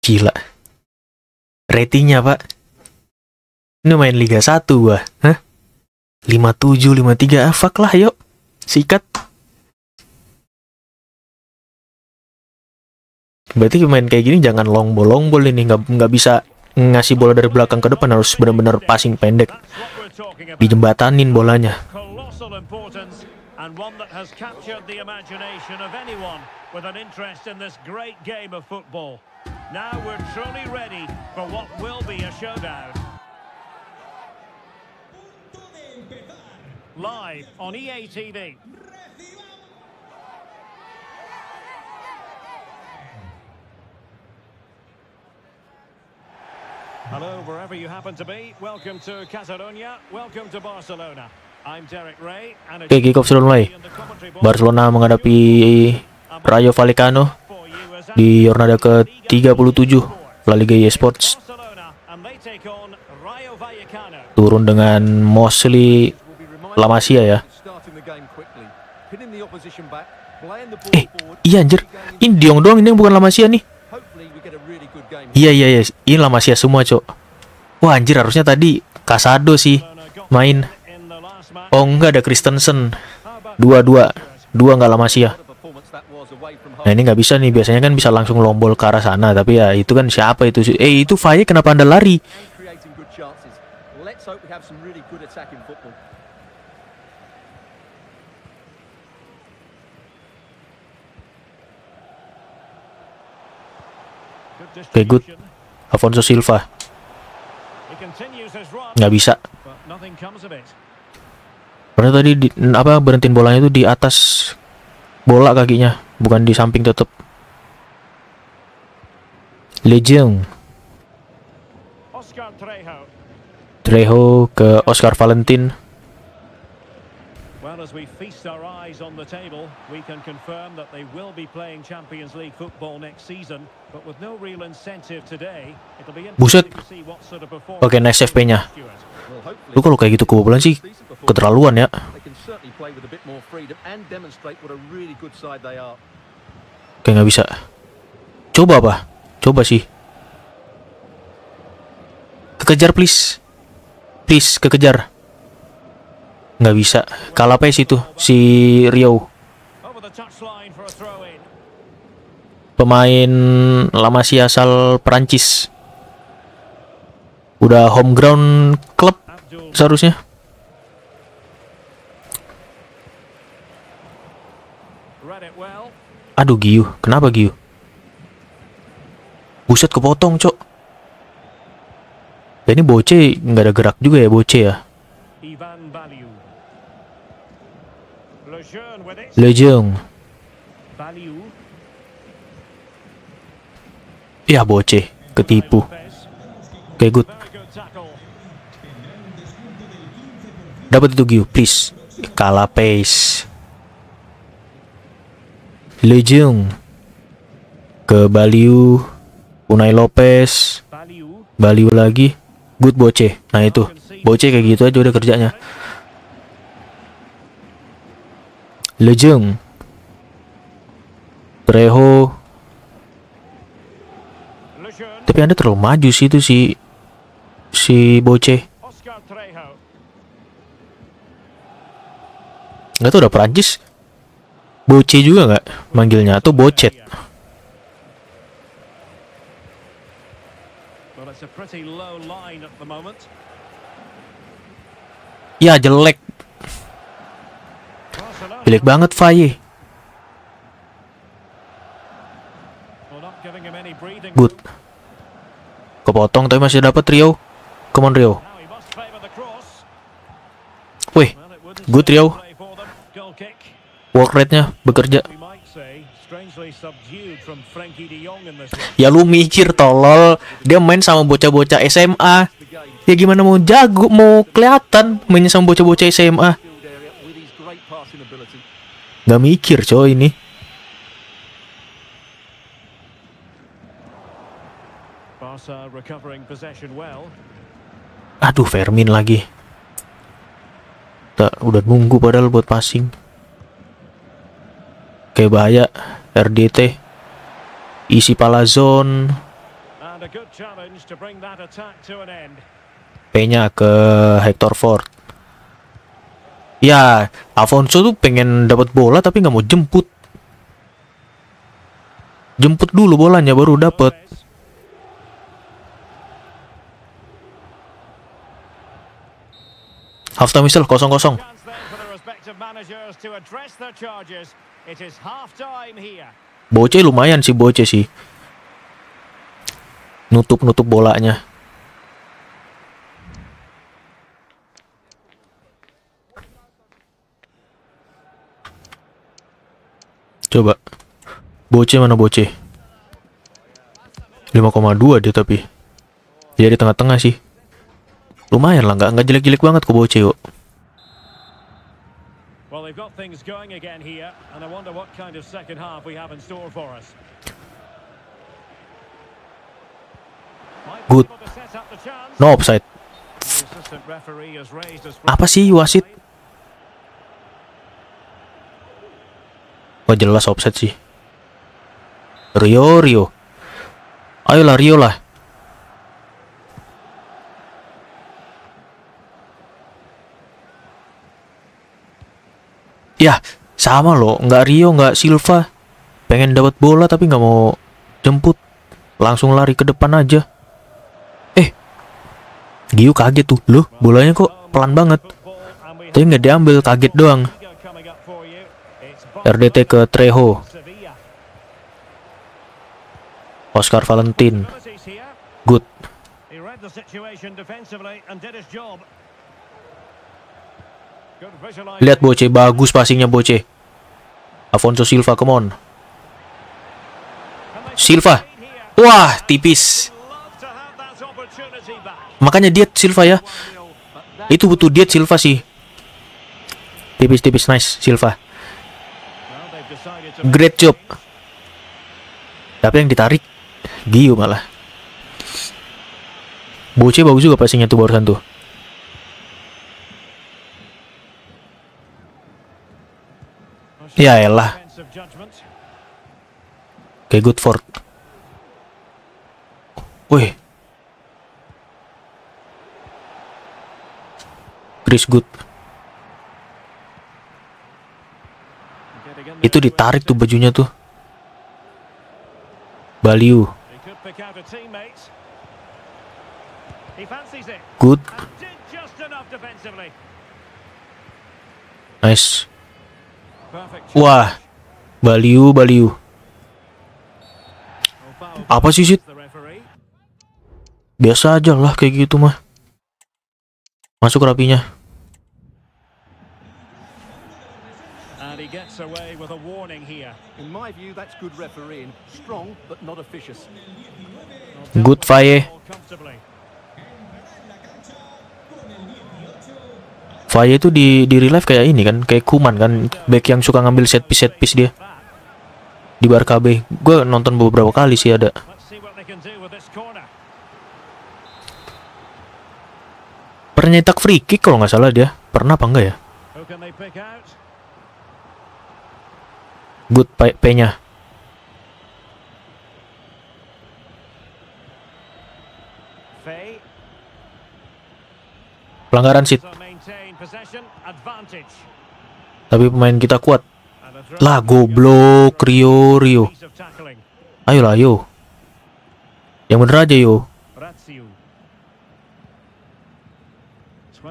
Speaker 1: Gila. Ratingnya, Pak. Ini main Liga 1 gua, hah? 57, 53, ah, fuck lah, yuk. Sikat. Berarti main kayak gini jangan long ball, long ball ini nggak nggak bisa ngasih bola dari belakang ke depan harus benar-benar passing pendek. Dijembatanin bolanya.
Speaker 3: with an interest in this great game of football. Now we're truly ready for what will be a showdown. Live on EA TV.
Speaker 1: Hello, wherever you happen to be. Welcome to Catalonia. Welcome to Barcelona. I'm Derek Ray. Oke, okay, kick off Barcelona menghadapi Rayo Vallecano. di Jornada ke-37 La Liga Esports turun dengan Mosley Lamasia ya eh iya anjir ini Diong doang ini bukan Lamasia nih iya iya iya ini Lamasia semua cok wah anjir harusnya tadi Kasado sih main oh enggak ada Kristensen dua dua dua nggak Lamasia Nah ini nggak bisa nih, biasanya kan bisa langsung lombol ke arah sana, tapi ya itu kan siapa itu? Eh itu Faye kenapa anda lari? Oke okay, good Afonso Silva Nggak bisa Karena tadi di, apa berhentiin bolanya itu di atas bola kakinya, bukan di samping tetap. Legend Trejo ke Oscar Valentin. Buset. Oke, okay, next FP-nya. Lu kalau kayak gitu kebobolan sih keterlaluan ya
Speaker 4: play with a bit more freedom and demonstrate what a really good side they are.
Speaker 1: Oke, nggak bisa. Coba apa? Coba sih. Kekejar please. Please kekejar. Nggak bisa. Kalah pace itu si Rio. Pemain lama si asal Perancis. Udah home ground club seharusnya. Aduh, Giyu. Kenapa, Giyu? Buset, kepotong, Cok. Ya, ini Boce nggak ada gerak juga ya, Boce ya. Lejeng. Ya, Boce. Ketipu. Oke, okay, good. Dapat itu Giyu, please. Kalah pace. Lejeung ke Baliu, Unai Lopez, Baliu lagi, Good Boce. Nah itu, Boce kayak gitu aja udah kerjanya. Lejeung Trejo. Tapi anda terlalu maju sih itu si si Boce. Nggak tuh udah Perancis Boce juga nggak manggilnya atau bocet? Ya jelek. Jelek banget Faye. Good. Kepotong tapi masih dapat Rio. Come on Rio. Wih, good Rio work rate-nya bekerja. Ya lu mikir tolol, dia main sama bocah-bocah SMA. Ya gimana mau jago, mau kelihatan mainnya sama bocah-bocah SMA. Gak mikir coy ini. Aduh Fermin lagi. Tak udah nunggu padahal buat passing. Oke bahaya RDT isi palazon P-nya ke Hector Ford ya Alfonso tuh pengen dapat bola tapi nggak mau jemput jemput dulu bolanya baru dapat halftime whistle kosong kosong. Boce lumayan sih Boce sih. Nutup-nutup bolanya. Coba. Boce mana Boce? 5,2 dia tapi. Dia di tengah-tengah sih. Lumayan lah, nggak jelek-jelek banget kok Boce yuk they've got things
Speaker 3: going again here, and I wonder what kind of second half we have in store for us.
Speaker 1: Good. No offside. Apa sih wasit? Wah jelas offside sih. Rio, Rio. Ayolah Rio lah. Ya, sama loh. Nggak Rio, nggak Silva. Pengen dapat bola tapi nggak mau jemput. Langsung lari ke depan aja. Eh, Gio kaget tuh. Loh, bolanya kok pelan banget. Tapi nggak diambil, kaget doang. RDT ke Trejo. Oscar Valentin. Good. Lihat Boce, bagus passingnya Boce. Afonso Silva, come on. Silva. Wah, tipis. Makanya diet Silva ya. Itu butuh diet Silva sih. Tipis-tipis nice Silva. Great job. Tapi yang ditarik Gio malah. Boce bagus juga passingnya tuh barusan tuh. Ya elah. Oke, okay, good for. Wih. Chris Good. Itu ditarik tuh bajunya tuh. Baliu. Good. Nice. Wah, Baliu, Baliu. Apa sih, Sid? Biasa aja lah kayak gitu mah. Masuk rapinya. Good fire. Faye itu di di relive kayak ini kan, kayak Kuman kan, back yang suka ngambil set piece set piece dia. Di Bar KB. Gue nonton beberapa kali sih ada. Pernah free kick kalau nggak salah dia. Pernah apa enggak ya? Good P-nya. Pelanggaran sih. Tapi pemain kita kuat. Lah goblok Rio Rio. Ayolah ayo. Yang bener aja yo.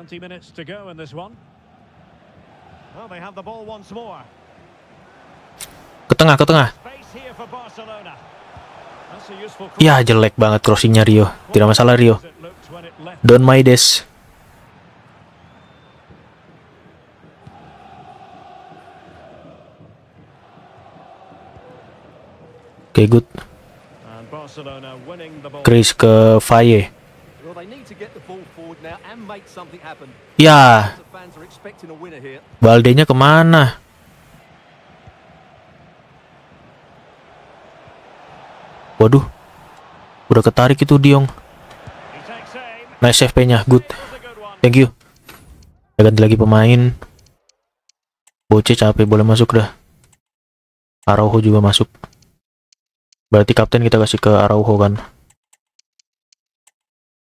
Speaker 1: ketengah, Ke tengah, ke tengah. Ya jelek banget crossingnya Rio. Tidak masalah Rio. Don Maides. Oke, okay, good. Chris ke Faye. Ya. Baldenya kemana? Waduh. Udah ketarik itu Diong. Nice FP-nya, good. Thank you. Kita ganti lagi pemain. Boce capek boleh masuk dah. Araujo juga masuk. Berarti kapten kita kasih ke Araujo kan.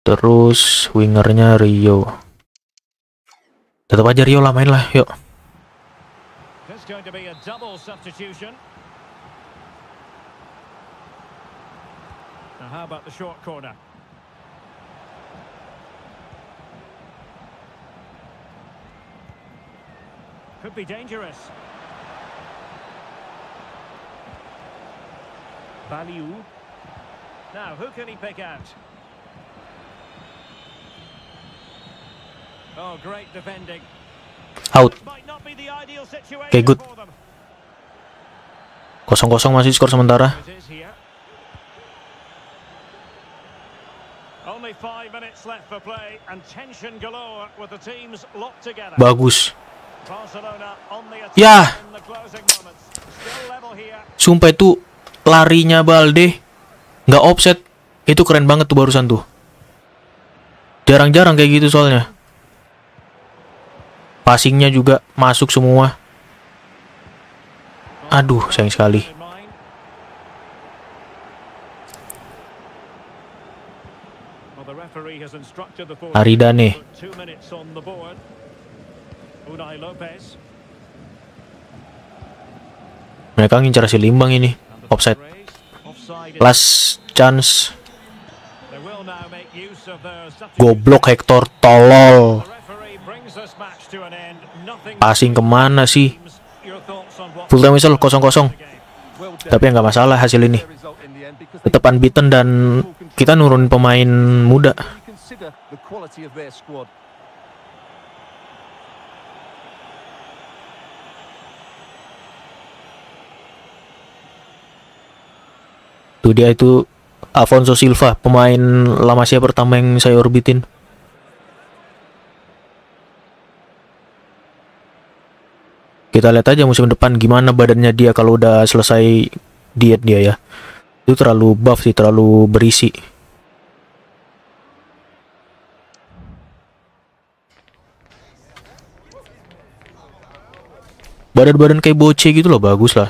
Speaker 1: Terus wingernya Rio. Tetap aja Rio lah main lah, yuk.
Speaker 3: Could be dangerous. Baliou. Now, who can he pick out? Oh, great defending.
Speaker 1: Out. Okay, good. Kosong-kosong masih skor sementara. Bagus. Ya. Sumpah itu larinya Balde nggak offset itu keren banget tuh barusan tuh jarang-jarang kayak gitu soalnya passingnya juga masuk semua aduh sayang sekali Aridane mereka ngincar si Limbang ini offside plus chance goblok Hector tolol passing kemana sih full time whistle kosong kosong tapi nggak masalah hasil ini tetap unbeaten dan kita nurun pemain muda itu dia itu Afonso Silva pemain lama Masia pertama yang saya orbitin kita lihat aja musim depan gimana badannya dia kalau udah selesai diet dia ya itu terlalu buff sih terlalu berisi badan-badan kayak boce gitu loh bagus lah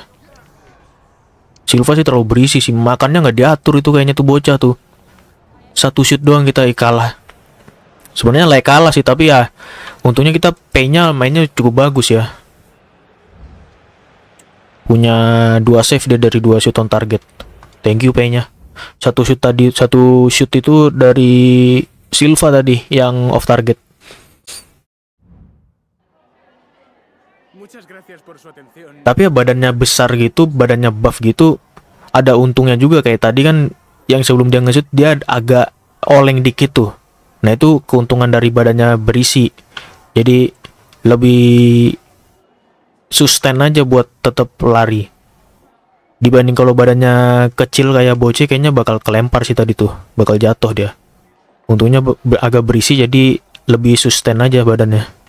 Speaker 1: Silva sih terlalu berisi sih makannya nggak diatur itu kayaknya tuh bocah tuh satu shoot doang kita eh, kalah sebenarnya layak kalah sih tapi ya untungnya kita p mainnya cukup bagus ya punya dua save dia dari dua shoot on target thank you p satu shoot tadi satu shoot itu dari Silva tadi yang off target Tapi ya badannya besar gitu, badannya buff gitu, ada untungnya juga kayak tadi kan yang sebelum dia ngesut dia agak oleng dikit tuh. Nah itu keuntungan dari badannya berisi. Jadi lebih sustain aja buat tetap lari. Dibanding kalau badannya kecil kayak Boce kayaknya bakal kelempar sih tadi tuh, bakal jatuh dia. Untungnya agak berisi jadi lebih sustain aja badannya.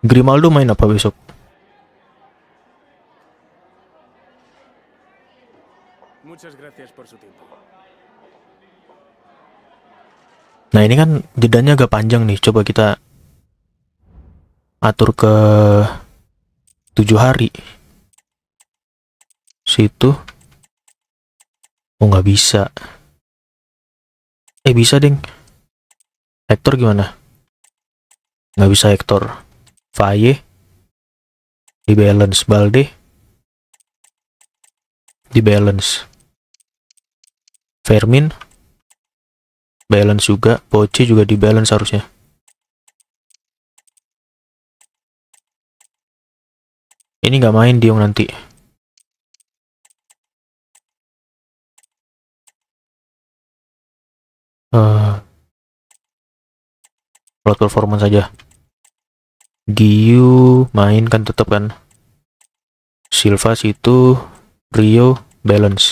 Speaker 1: Grimaldo main apa besok? Nah ini kan jedanya agak panjang nih. Coba kita atur ke tujuh hari. Situ. Oh nggak
Speaker 2: bisa. Eh bisa ding. Hector gimana? Nggak bisa Hector. Faye di balance
Speaker 1: Balde di balance Fermin balance juga Poce juga di balance harusnya
Speaker 2: ini nggak main diung nanti uh, eh, load
Speaker 1: performance saja Giyu main kan tetap kan Silva situ Rio balance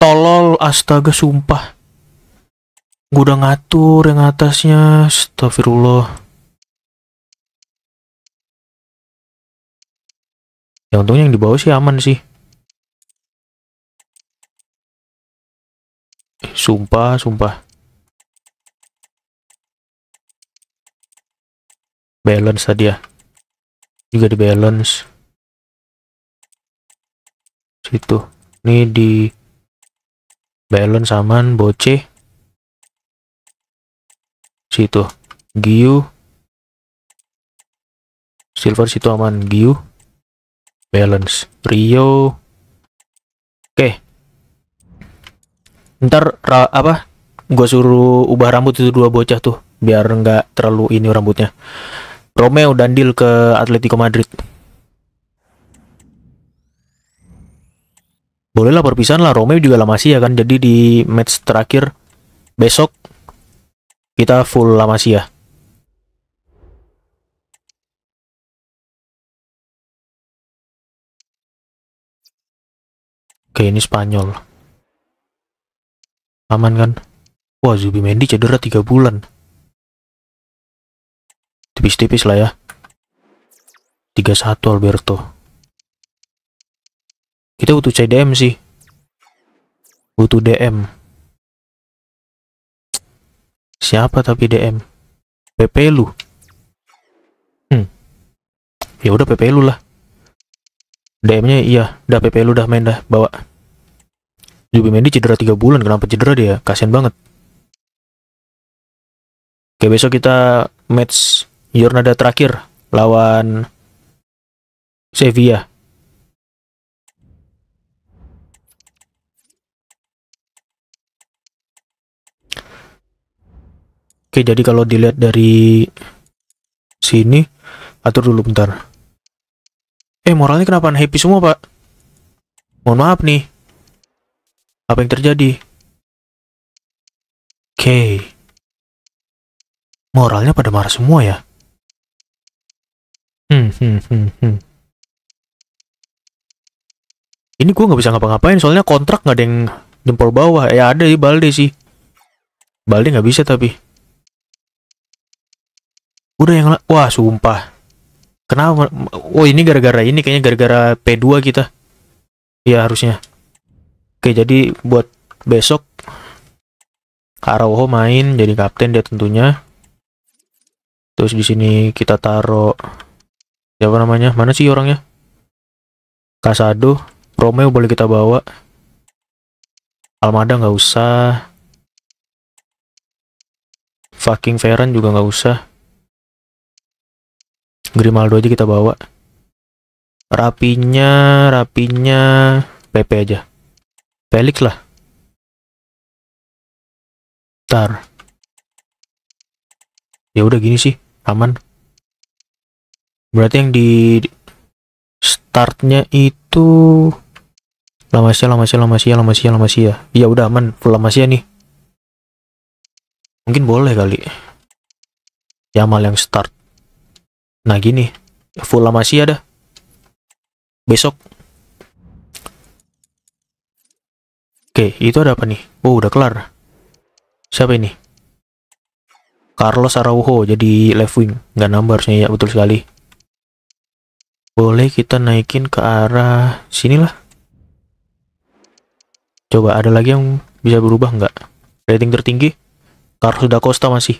Speaker 2: tolol astaga sumpah gue udah ngatur yang atasnya astagfirullah yang untungnya yang di bawah sih aman sih Sumpah, sumpah. Balance tadi ya. Juga di balance. Situ. Ini di balance aman, boce. Situ. Giu. Silver situ aman.
Speaker 1: Giu. Balance. Rio. ntar apa gue suruh ubah rambut itu dua bocah tuh biar nggak terlalu ini rambutnya Romeo dan deal ke Atletico Madrid Boleh lah perpisahan lah Romeo juga lama sih ya kan jadi di match terakhir besok kita full lama sih ya.
Speaker 2: Oke ini Spanyol Aman kan? Wah, Zubi Mendy cedera 3 bulan. Tipis-tipis lah ya. 31 Alberto. Kita butuh CDM sih.
Speaker 1: Butuh DM. Siapa tapi DM? PP lu. Hmm. Ya udah PP lu lah. DM-nya iya, udah PP lu dah main dah, bawa. Zubi Mendy cedera 3 bulan, kenapa cedera dia? Kasian banget. Oke, besok kita match Jornada terakhir lawan Sevilla. Oke, jadi kalau dilihat dari sini, atur dulu bentar. Eh, moralnya kenapa happy semua, Pak? Mohon maaf nih. Apa yang terjadi? Oke. Okay.
Speaker 2: Moralnya pada marah semua ya?
Speaker 1: Hmm, hmm, hmm, hmm. Ini gue nggak bisa ngapa-ngapain soalnya kontrak nggak ada yang jempol bawah. Ya ada di Balde sih. Balde nggak bisa tapi. Udah yang wah sumpah. Kenapa? Oh ini gara-gara ini kayaknya gara-gara P2 kita. Ya harusnya. Oke, jadi buat besok Araujo main jadi kapten dia tentunya. Terus di sini kita taruh siapa namanya? Mana sih orangnya? Casado, Romeo boleh kita bawa. Almada nggak usah. Fucking Feran juga nggak usah. Grimaldo aja kita bawa. Rapinya, rapinya PP aja
Speaker 2: lah. tar
Speaker 1: ya udah gini sih aman berarti yang di startnya itu lama lama lama sih, sih, sih, lama sih, lama sih. ya ya udah aman full lama sih nih mungkin boleh kali Ya mal yang start nah gini full lama sih ada. besok Oke, itu ada apa nih? Oh, udah kelar. Siapa ini? Carlos Araujo jadi left wing. Nggak nambah harusnya ya, betul sekali. Boleh kita naikin ke arah sinilah. Coba ada lagi yang bisa berubah nggak? Rating tertinggi? Carlos Da Costa masih.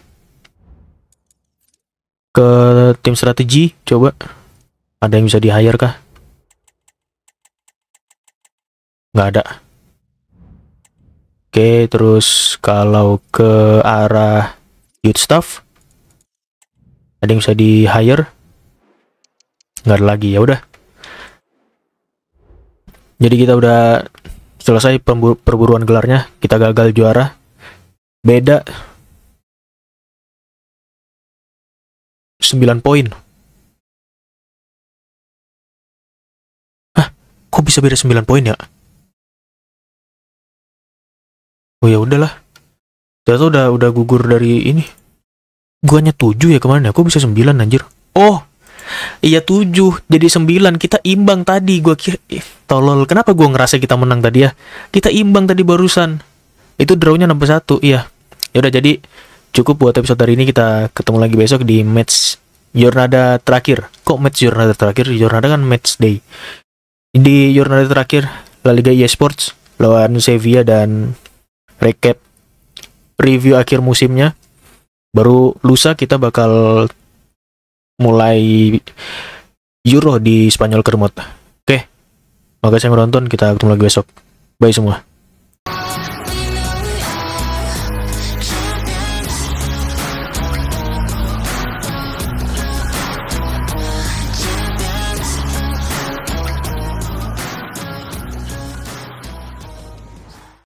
Speaker 1: Ke tim strategi, coba. Ada yang bisa di-hire kah? Nggak ada. Oke, terus kalau ke arah youth staff ada yang bisa di hire? Nggak ada lagi ya udah. Jadi kita udah selesai perburuan gelarnya, kita gagal juara. Beda
Speaker 2: 9 poin. Hah, kok bisa beda 9 poin ya?
Speaker 1: oh ya udahlah ternyata udah udah gugur dari ini Gua guanya tujuh ya kemarin aku ya? bisa sembilan anjir oh Iya tujuh jadi sembilan kita imbang tadi gua kira eh, tolol kenapa gua ngerasa kita menang tadi ya kita imbang tadi barusan itu drawnya enam satu iya ya udah jadi cukup buat episode hari ini kita ketemu lagi besok di match Jornada terakhir kok match Jornada terakhir Jornada kan match day di Jornada terakhir La Liga eSports lawan Sevilla dan recap review akhir musimnya. Baru lusa kita bakal mulai Euro di Spanyol Kermot. Oke, makasih yang menonton nonton. Kita ketemu lagi besok. Bye semua.